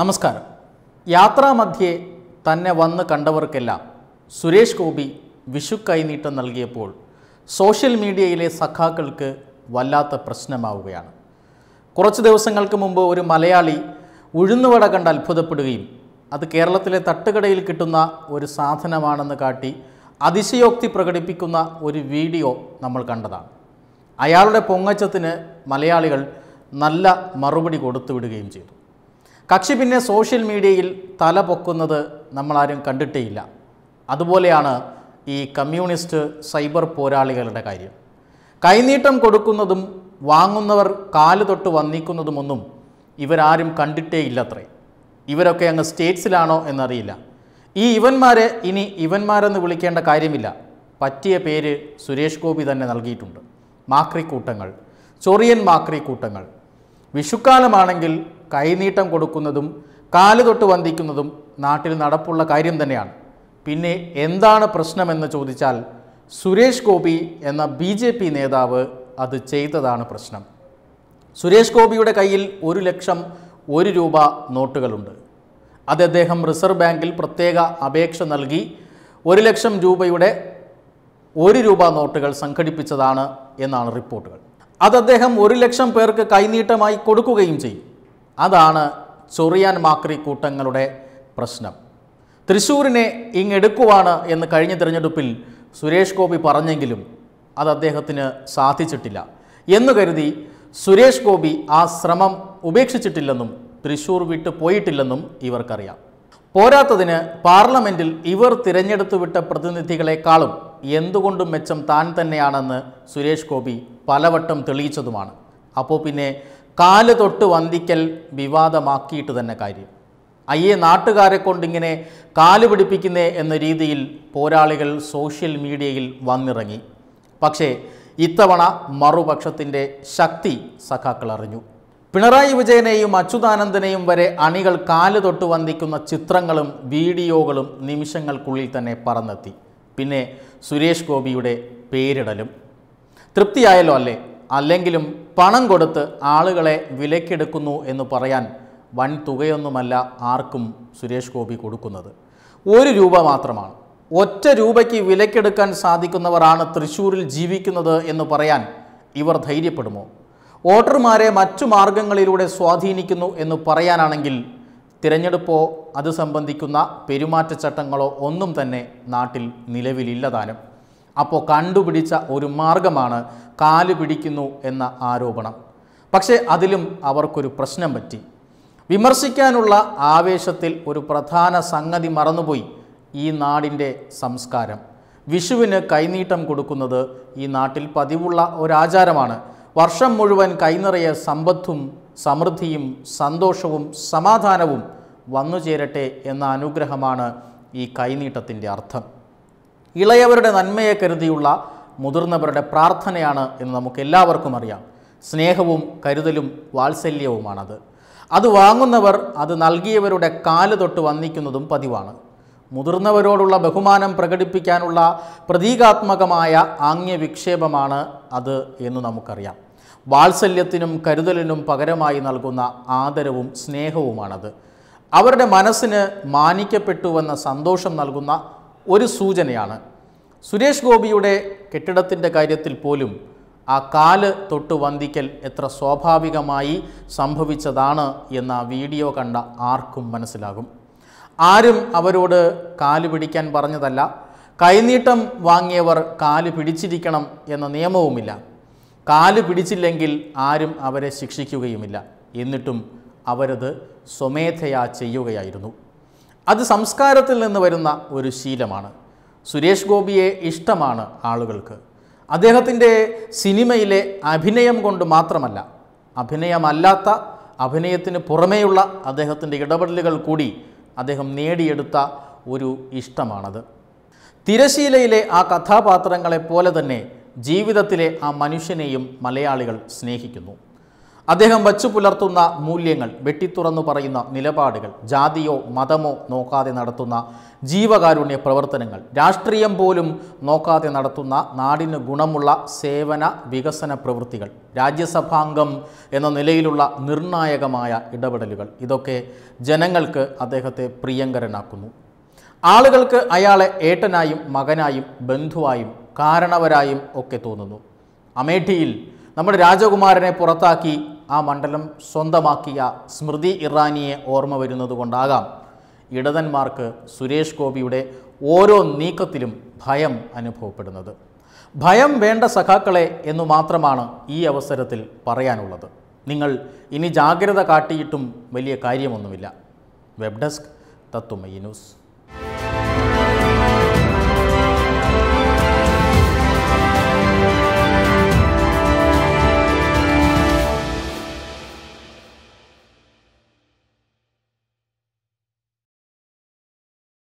നമസ്കാരം യാത്രാമധ്യേ തന്നെ വന്ന് കണ്ടവർക്കെല്ലാം സുരേഷ് ഗോപി വിഷു കൈനീട്ടം നൽകിയപ്പോൾ സോഷ്യൽ മീഡിയയിലെ സഖാക്കൾക്ക് വല്ലാത്ത പ്രശ്നമാവുകയാണ് കുറച്ച് ദിവസങ്ങൾക്ക് മുമ്പ് ഒരു മലയാളി ഉഴുന്നുവട കണ്ട് അത്ഭുതപ്പെടുകയും അത് കേരളത്തിലെ തട്ടുകടയിൽ കിട്ടുന്ന ഒരു സാധനമാണെന്ന് കാട്ടി അതിശയോക്തി പ്രകടിപ്പിക്കുന്ന ഒരു വീഡിയോ നമ്മൾ കണ്ടതാണ് അയാളുടെ പൊങ്ങച്ചത്തിന് മലയാളികൾ നല്ല മറുപടി കൊടുത്തുവിടുകയും ചെയ്തു കക്ഷി പിന്നെ സോഷ്യൽ മീഡിയയിൽ തല പൊക്കുന്നത് നമ്മളാരും കണ്ടിട്ടേയില്ല അതുപോലെയാണ് ഈ കമ്മ്യൂണിസ്റ്റ് സൈബർ പോരാളികളുടെ കാര്യം കൈനീട്ടം കൊടുക്കുന്നതും വാങ്ങുന്നവർ കാല് തൊട്ട് വന്നിക്കുന്നതുമൊന്നും ഇവരാരും കണ്ടിട്ടേയില്ലത്രേ ഇവരൊക്കെ അങ്ങ് സ്റ്റേറ്റ്സിലാണോ എന്നറിയില്ല ഈ ഇവന്മാരെ ഇനി ഇവന്മാരെന്ന് വിളിക്കേണ്ട കാര്യമില്ല പറ്റിയ പേര് സുരേഷ് ഗോപി തന്നെ നൽകിയിട്ടുണ്ട് മാക്രി കൂട്ടങ്ങൾ ചൊറിയൻ മാക്രി കൂട്ടങ്ങൾ വിഷുക്കാലമാണെങ്കിൽ കൈനീട്ടം കൊടുക്കുന്നതും കാല് തൊട്ട് വന്ദിക്കുന്നതും നാട്ടിൽ നടപ്പുള്ള കാര്യം തന്നെയാണ് പിന്നെ എന്താണ് പ്രശ്നമെന്ന് ചോദിച്ചാൽ സുരേഷ് ഗോപി എന്ന ബി ജെ പി നേതാവ് അത് ചെയ്തതാണ് പ്രശ്നം സുരേഷ് ഗോപിയുടെ കയ്യിൽ ഒരു ലക്ഷം ഒരു രൂപ നോട്ടുകളുണ്ട് അത് അദ്ദേഹം റിസർവ് ബാങ്കിൽ പ്രത്യേക അപേക്ഷ നൽകി ഒരു ലക്ഷം രൂപയുടെ ഒരു രൂപ നോട്ടുകൾ സംഘടിപ്പിച്ചതാണ് എന്നാണ് റിപ്പോർട്ടുകൾ അത് അദ്ദേഹം ഒരു ലക്ഷം പേർക്ക് കൈനീട്ടമായി കൊടുക്കുകയും ചെയ്യും അതാണ് ചൊറിയാൻ മാക്രി കൂട്ടങ്ങളുടെ പ്രശ്നം തൃശ്ശൂരിനെ ഇങ്ങെടുക്കുവാണ് എന്ന് കഴിഞ്ഞ തിരഞ്ഞെടുപ്പിൽ സുരേഷ് ഗോപി പറഞ്ഞെങ്കിലും അത് അദ്ദേഹത്തിന് സാധിച്ചിട്ടില്ല എന്ന് കരുതി സുരേഷ് ഗോപി ആ ശ്രമം ഉപേക്ഷിച്ചിട്ടില്ലെന്നും തൃശ്ശൂർ വിട്ടു പോയിട്ടില്ലെന്നും ഇവർക്കറിയാം പോരാത്തതിന് പാർലമെൻറ്റിൽ ഇവർ തിരഞ്ഞെടുത്തു വിട്ട പ്രതിനിധികളെക്കാളും എന്തുകൊണ്ടും മെച്ചം താൻ തന്നെയാണെന്ന് സുരേഷ് ഗോപി പലവട്ടം തെളിയിച്ചതുമാണ് അപ്പോൾ പിന്നെ കാല് തൊട്ട് വന്ദിക്കൽ വിവാദമാക്കിയിട്ട് തന്നെ കാര്യം അയ്യേ നാട്ടുകാരെ കൊണ്ടിങ്ങനെ കാല് പിടിപ്പിക്കുന്നേ എന്ന രീതിയിൽ പോരാളികൾ സോഷ്യൽ മീഡിയയിൽ വന്നിറങ്ങി പക്ഷേ ഇത്തവണ മറുപക്ഷത്തിൻ്റെ ശക്തി സഖാക്കൾ അറിഞ്ഞു പിണറായി വിജയനെയും അച്യുതാനന്ദനെയും വരെ അണികൾ കാല് തൊട്ട് വന്ദിക്കുന്ന ചിത്രങ്ങളും വീഡിയോകളും നിമിഷങ്ങൾക്കുള്ളിൽ തന്നെ പറന്നെത്തി പിന്നെ സുരേഷ് ഗോപിയുടെ പേരിടലും തൃപ്തിയായല്ലോ അല്ലേ അല്ലെങ്കിലും പണം കൊടുത്ത് ആളുകളെ വിലക്കെടുക്കുന്നു എന്ന് പറയാൻ വൻ തുകയൊന്നുമല്ല ആർക്കും സുരേഷ് ഗോപി കൊടുക്കുന്നത് ഒരു രൂപ മാത്രമാണ് ഒറ്റ രൂപയ്ക്ക് വിലക്കെടുക്കാൻ സാധിക്കുന്നവരാണ് തൃശ്ശൂരിൽ ജീവിക്കുന്നത് എന്ന് പറയാൻ ഇവർ ധൈര്യപ്പെടുമോ വോട്ടർമാരെ മറ്റു മാർഗങ്ങളിലൂടെ സ്വാധീനിക്കുന്നു എന്ന് പറയാനാണെങ്കിൽ തിരഞ്ഞെടുപ്പോ അത് സംബന്ധിക്കുന്ന പെരുമാറ്റച്ചട്ടങ്ങളോ ഒന്നും തന്നെ നാട്ടിൽ നിലവിലില്ല അപ്പോൾ കണ്ടുപിടിച്ച ഒരു മാർഗമാണ് കാല് പിടിക്കുന്നു എന്ന ആരോപണം പക്ഷേ അതിലും അവർക്കൊരു പ്രശ്നം പറ്റി വിമർശിക്കാനുള്ള ആവേശത്തിൽ ഒരു പ്രധാന സംഗതി മറന്നുപോയി ഈ നാടിൻ്റെ സംസ്കാരം വിഷുവിന് കൈനീട്ടം കൊടുക്കുന്നത് ഈ നാട്ടിൽ പതിവുള്ള ഒരാചാരമാണ് വർഷം മുഴുവൻ കൈനിറയ സമ്പത്തും സമൃദ്ധിയും സന്തോഷവും സമാധാനവും വന്നു ചേരട്ടെ എന്ന അനുഗ്രഹമാണ് ഈ കൈനീട്ടത്തിൻ്റെ അർത്ഥം ഇളയവരുടെ നന്മയെ കരുതിയുള്ള മുതിർന്നവരുടെ പ്രാർത്ഥനയാണ് എന്ന് നമുക്ക് എല്ലാവർക്കും അറിയാം സ്നേഹവും കരുതലും വാത്സല്യവുമാണത് അത് വാങ്ങുന്നവർ അത് നൽകിയവരുടെ കാല് തൊട്ട് വന്നിക്കുന്നതും പതിവാണ് മുതിർന്നവരോടുള്ള ബഹുമാനം പ്രകടിപ്പിക്കാനുള്ള പ്രതീകാത്മകമായ ആംഗ്യവിക്ഷേപമാണ് അത് എന്ന് നമുക്കറിയാം വാത്സല്യത്തിനും കരുതലിനും പകരമായി നൽകുന്ന ആദരവും സ്നേഹവുമാണത് അവരുടെ മനസ്സിന് മാനിക്കപ്പെട്ടുവെന്ന സന്തോഷം നൽകുന്ന ഒരു സൂചനയാണ് സുരേഷ് ഗോപിയുടെ കെട്ടിടത്തിൻ്റെ കാര്യത്തിൽ പോലും ആ കാല് തൊട്ട് വന്ദിക്കൽ എത്ര സ്വാഭാവികമായി സംഭവിച്ചതാണ് എന്ന വീഡിയോ കണ്ട ആർക്കും മനസ്സിലാകും ആരും അവരോട് കാല് പിടിക്കാൻ പറഞ്ഞതല്ല കൈനീട്ടം വാങ്ങിയവർ കാല് പിടിച്ചിരിക്കണം എന്ന നിയമവുമില്ല കാല് പിടിച്ചില്ലെങ്കിൽ ആരും അവരെ ശിക്ഷിക്കുകയുമില്ല എന്നിട്ടും അവരത് സ്വമേധയാ ചെയ്യുകയായിരുന്നു അത് സംസ്കാരത്തിൽ നിന്ന് വരുന്ന ഒരു ശീലമാണ് സുരേഷ് ഗോപിയെ ഇഷ്ടമാണ് ആളുകൾക്ക് അദ്ദേഹത്തിൻ്റെ സിനിമയിലെ അഭിനയം കൊണ്ട് മാത്രമല്ല അഭിനയമല്ലാത്ത അഭിനയത്തിന് പുറമേയുള്ള അദ്ദേഹത്തിൻ്റെ ഇടപെടലുകൾ കൂടി അദ്ദേഹം നേടിയെടുത്ത ഒരു ഇഷ്ടമാണത് തിരശീലയിലെ ആ കഥാപാത്രങ്ങളെ പോലെ തന്നെ ജീവിതത്തിലെ ആ മനുഷ്യനെയും മലയാളികൾ സ്നേഹിക്കുന്നു അദ്ദേഹം വച്ചു പുലർത്തുന്ന മൂല്യങ്ങൾ വെട്ടിത്തുറന്നു പറയുന്ന നിലപാടുകൾ ജാതിയോ മതമോ നോക്കാതെ നടത്തുന്ന ജീവകാരുണ്യ പ്രവർത്തനങ്ങൾ രാഷ്ട്രീയം പോലും നോക്കാതെ നടത്തുന്ന നാടിന് ഗുണമുള്ള സേവന വികസന പ്രവൃത്തികൾ രാജ്യസഭാംഗം എന്ന നിലയിലുള്ള നിർണായകമായ ഇടപെടലുകൾ ഇതൊക്കെ ജനങ്ങൾക്ക് അദ്ദേഹത്തെ പ്രിയങ്കരനാക്കുന്നു ആളുകൾക്ക് അയാളെ ഏട്ടനായും മകനായും ബന്ധുവായും കാരണവരായും ഒക്കെ തോന്നുന്നു അമേഠിയിൽ നമ്മുടെ രാജകുമാരനെ പുറത്താക്കി ആ മണ്ഡലം സ്വന്തമാക്കിയ സ്മൃതി ഇറാനിയെ ഓർമ്മ വരുന്നതുകൊണ്ടാകാം ഇടതന്മാർക്ക് സുരേഷ് ഗോപിയുടെ ഓരോ നീക്കത്തിലും ഭയം അനുഭവപ്പെടുന്നത് ഭയം വേണ്ട സഖാക്കളെ എന്നു മാത്രമാണ് ഈ അവസരത്തിൽ പറയാനുള്ളത് നിങ്ങൾ ഇനി ജാഗ്രത കാട്ടിയിട്ടും വലിയ കാര്യമൊന്നുമില്ല വെബ് ഡെസ്ക് തത്വമയി ന്യൂസ്